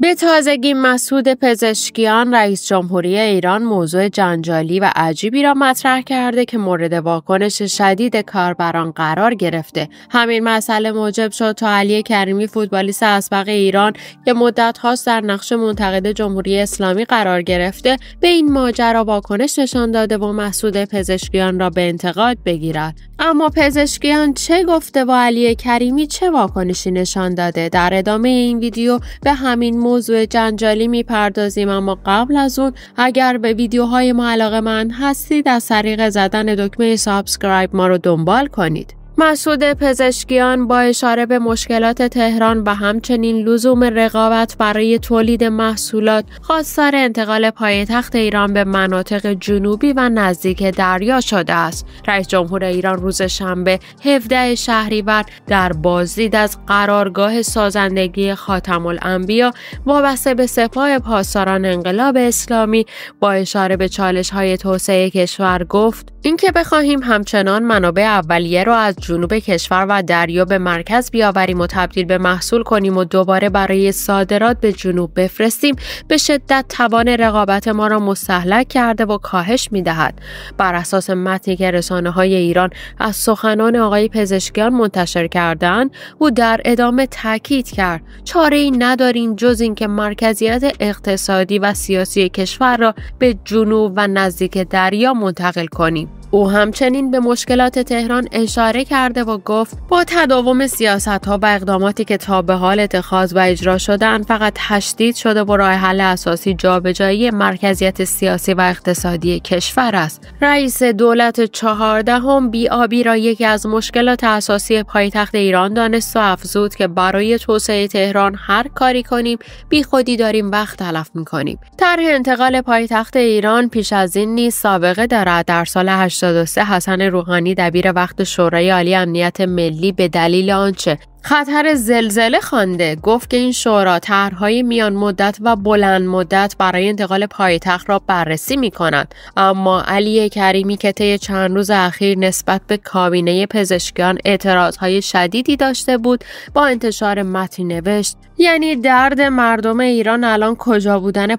به تازگی مسعود پزشکیان رئیس جمهوری ایران موضوع جنجالی و عجیبی را مطرح کرده که مورد واکنش شدید کاربران قرار گرفته همین مسئله موجب شد تا علی کریمی فوتبالیست اسبق ایران که مدت هاست در نقش منتقد جمهوری اسلامی قرار گرفته به این ماجرا واکنش نشان داده و مسعود پزشکیان را به انتقاد بگیرد اما پزشکیان چه گفته و علی کریمی چه واکنشی نشان داده در ادامه این ویدیو به همین موضوع جنجالی میپردازیم اما قبل از اون اگر به ویدیوهای ما علاقه من هستید از طریق زدن دکمه سابسکرایب ما رو دنبال کنید مسعود پزشکیان با اشاره به مشکلات تهران و همچنین لزوم رقابت برای تولید محصولات خواستار انتقال پایتخت ایران به مناطق جنوبی و نزدیک دریا شده است رئیس جمهور ایران روز شنبه 17 شهریور در بازدید از قرارگاه سازندگی خاتم الانبیا وابسته به سپاه پاسداران انقلاب اسلامی با اشاره به چالش های توسعه کشور گفت اینکه بخواهیم همچنان منابع اولیه را از جنوب کشور و دریا به مرکز بیاوریم و تبدیل به محصول کنیم و دوباره برای صادرات به جنوب بفرستیم به شدت توان رقابت ما را مستحلک کرده و کاهش می دهد. بر اساس متنی که رسانه های ایران از سخنان آقای پزشکیان منتشر کردن او در ادامه تاکید کرد چاره ای نداریم جز اینکه مرکزیت اقتصادی و سیاسی کشور را به جنوب و نزدیک دریا منتقل کنیم او همچنین به مشکلات تهران اشاره کرد کرده و گفت با تداوم سیاست ها و اقداماتی که تا به حال اتخاذ و اجرا شدن فقط تشدید شده و راه حل اساسی جابجایی مرکزیت سیاسی و اقتصادی کشور است رئیس دولت چهاردهم آبی را یکی از مشکلات اساسی پایتخت ایران دانست و افزود که برای توسعه تهران هر کاری کنیم بیخودی داریم وقت تلف میکنیم طرح انتقال پایتخت ایران پیش از این نیز سابقه دارد در سال 83 حسن روحانی دبیر وقت شورای عالی امنیت ملی به دلیل آنچه خطر زلزله خوانده گفت که این شورا طرحهای میان مدت و بلند مدت برای انتقال پایتخت را بررسی می کند اما علی کریمی که طی چند روز اخیر نسبت به کابینه پزشکیان اعتراضهای شدیدی داشته بود با انتشار متنی نوشت یعنی درد مردم ایران الان کجا بودن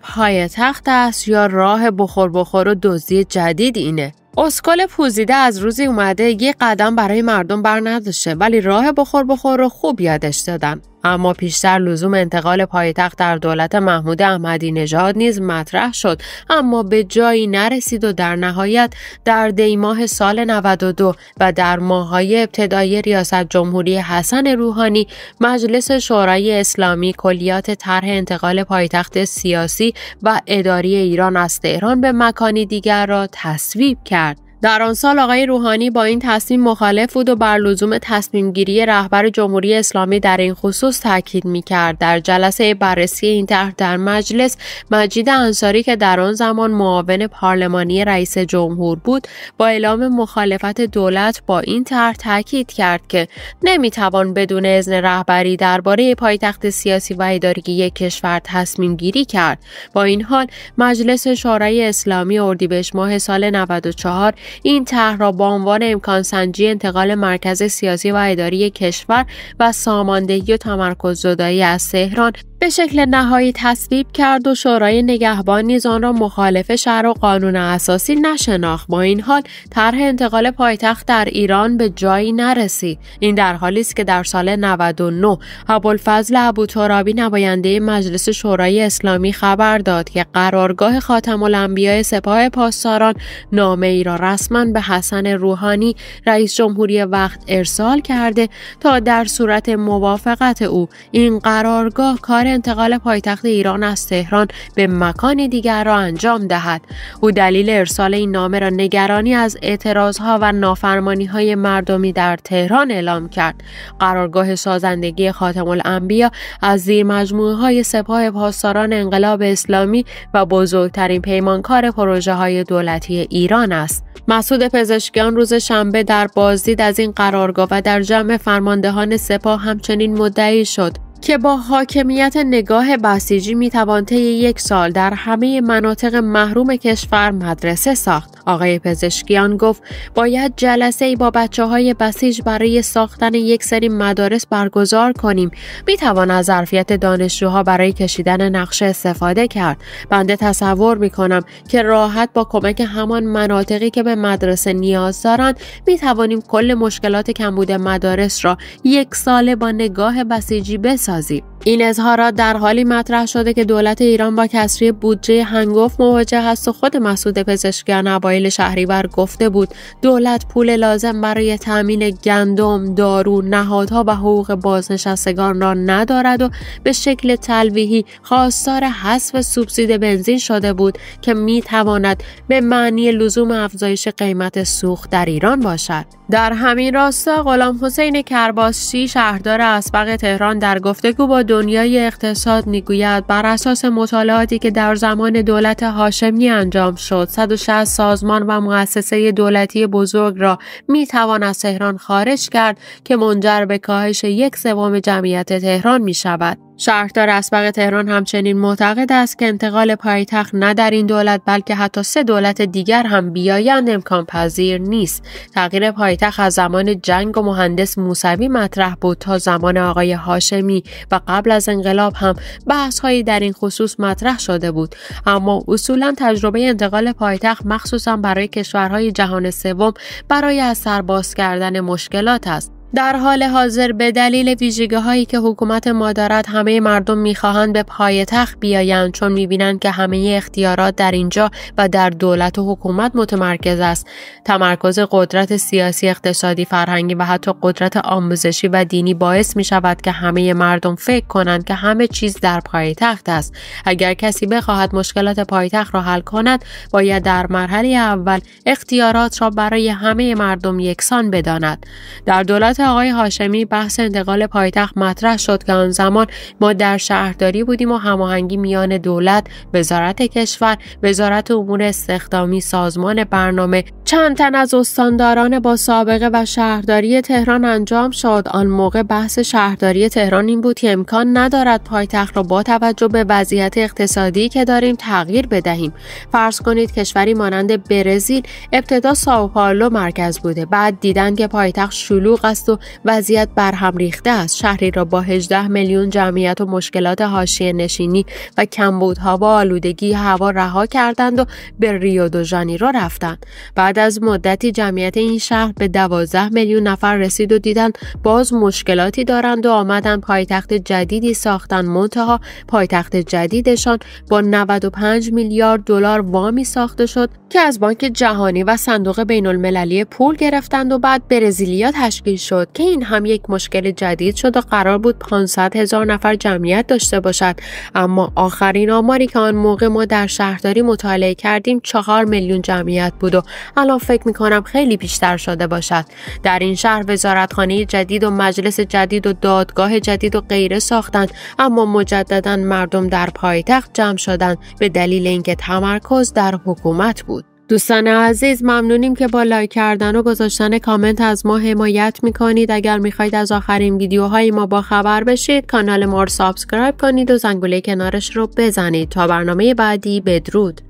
تخت است یا راه بخور بخور و دزدی جدید اینه اسکل پوزیده از روزی اومده یه قدم برای مردم بر نداشته ولی راه بخور بخور رو خوب یادش دادن اما پیشتر لزوم انتقال پایتخت در دولت محمود احمدی نژاد نیز مطرح شد اما به جایی نرسید و در نهایت در دیماه سال 92 و در ماهای ابتدای ریاست جمهوری حسن روحانی مجلس شورای اسلامی کلیات طرح انتقال پایتخت سیاسی و اداری ایران از تهران به مکانی دیگر را تصویب کرد در آن سال آقای روحانی با این تصمیم مخالف بود و بر لزوم تصمیم گیری رهبر جمهوری اسلامی در این خصوص تاکید می کرد. در جلسه بررسی این طرح در مجلس مجید انصاری که در آن زمان معاون پارلمانی رئیس جمهور بود با اعلام مخالفت دولت با این طرح تاکید کرد که نمیتوان بدون اذن رهبری درباره پایتخت سیاسی و اداری یک کشور تصمیم گیری کرد با این حال مجلس شورای اسلامی اردیبهشت ماه سال 94 این طرح را با عنوان سنجی انتقال مرکز سیاسی و اداری کشور و ساماندهی و تمرکز زدایی از تهران به شکل نهایی تصویب کرد و شورای نگهبان نیز آن را مخالف شهر و قانون اساسی نشناخت با این حال طرح انتقال پایتخت در ایران به جایی نرسید این در حالی است که در سال 99 ابوالفضل ابوترابی نماینده مجلس شورای اسلامی خبر داد که قرارگاه خاتم الانبیاء سپاه پاسداران نامه ای را رسما به حسن روحانی رئیس جمهوری وقت ارسال کرده تا در صورت موافقت او این قرارگاه کار انتقال پایتخت ایران از تهران به مکان دیگر را انجام دهد او دلیل ارسال این نامه را نگرانی از اعتراضها و نافرمانی های مردمی در تهران اعلام کرد قرارگاه سازندگی خاتم الانبیا از زیر مجموعه های سپاه پاسداران انقلاب اسلامی و بزرگترین پیمانکار پروژه های دولتی ایران است مسعود پزشکیان روز شنبه در بازدید از این قرارگاه و در جمع فرماندهان سپاه همچنین مدعی شد که با حاکمیت نگاه بسیجی میتوان طی یک سال در همه مناطق محروم کشور مدرسه ساخت آقای پزشکیان گفت باید جلسه ای با بچه های بسیج برای ساختن یک سری مدارس برگزار کنیم می توان از ظرفیت دانشجوها برای کشیدن نقشه استفاده کرد بنده تصور می کنم که راحت با کمک همان مناطقی که به مدرسه نیاز دارند می توانیم کل مشکلات کمبود مدارس را یک ساله با نگاه بسیجی بسازیم سازی این اظهارات در حالی مطرح شده که دولت ایران با کسری بودجه هنگفت مواجه است و خود مسعود پزشکیان اوایل شهریور گفته بود دولت پول لازم برای تامین گندم، دارو، نهادها و حقوق بازنشستگان را ندارد و به شکل تلویحی خواستار حذف سوبسید بنزین شده بود که می تواند به معنی لزوم افزایش قیمت سوخت در ایران باشد. در همین راستا غلام حسین کرباسچی شهردار اسبق تهران در گفتگو با دنیای اقتصاد میگوید بر اساس مطالعاتی که در زمان دولت هاشمی انجام شد 160 سازمان و مؤسسه دولتی بزرگ را می توان از تهران خارج کرد که منجر به کاهش یک سوم جمعیت تهران می شود شهردار اسبق تهران همچنین معتقد است که انتقال پایتخت نه در این دولت بلکه حتی سه دولت دیگر هم بیایند امکان پذیر نیست تغییر پایتخت از زمان جنگ و مهندس موسوی مطرح بود تا زمان آقای هاشمی و قبل از انقلاب هم بحث هایی در این خصوص مطرح شده بود اما اصولا تجربه انتقال پایتخت مخصوصا برای کشورهای جهان سوم برای از سرباز کردن مشکلات است در حال حاضر به دلیل ویژگی هایی که حکومت ما دارد همه مردم میخواهند به پایتخت بیایند چون میبینند که همه اختیارات در اینجا و در دولت و حکومت متمرکز است تمرکز قدرت سیاسی اقتصادی فرهنگی و حتی قدرت آموزشی و دینی باعث می شود که همه مردم فکر کنند که همه چیز در پایتخت است اگر کسی بخواهد مشکلات پایتخت را حل کند باید در مرحله اول اختیارات را برای همه مردم یکسان بداند در دولت آقای هاشمی بحث انتقال پایتخت مطرح شد که آن زمان ما در شهرداری بودیم و هماهنگی میان دولت وزارت کشور وزارت امور استخدامی سازمان برنامه چند تن از استانداران با سابقه و شهرداری تهران انجام شد آن موقع بحث شهرداری تهران این بود که امکان ندارد پایتخت را با توجه به وضعیت اقتصادی که داریم تغییر بدهیم فرض کنید کشوری مانند برزیل ابتدا ساو پائولو مرکز بوده بعد دیدن که پایتخت شلوغ است و وضعیت برهم ریخته است شهری را با 18 میلیون جمعیت و مشکلات حاشیه نشینی و کمبودها و آلودگی هوا رها کردند و به ریو دو ژانیرو رفتند بعد از مدتی جمعیت این شهر به 12 میلیون نفر رسید و دیدند باز مشکلاتی دارند و آمدند پایتخت جدیدی ساختن منتها پایتخت جدیدشان با 95 میلیارد دلار وامی ساخته شد که از بانک جهانی و صندوق بین المللی پول گرفتند و بعد برزیلیا تشکیل شد که این هم یک مشکل جدید شد و قرار بود 500 هزار نفر جمعیت داشته باشد اما آخرین آماری که آن موقع ما در شهرداری مطالعه کردیم 4 میلیون جمعیت بود و الان فکر می کنم خیلی بیشتر شده باشد در این شهر وزارتخانه جدید و مجلس جدید و دادگاه جدید و غیره ساختند اما مجددا مردم در پایتخت جمع شدند به دلیل اینکه تمرکز در حکومت بود دوستان عزیز ممنونیم که با لایک کردن و گذاشتن کامنت از ما حمایت میکنید اگر میخواید از آخرین ویدیوهای ما با خبر بشید کانال ما رو سابسکرایب کنید و زنگوله کنارش رو بزنید تا برنامه بعدی بدرود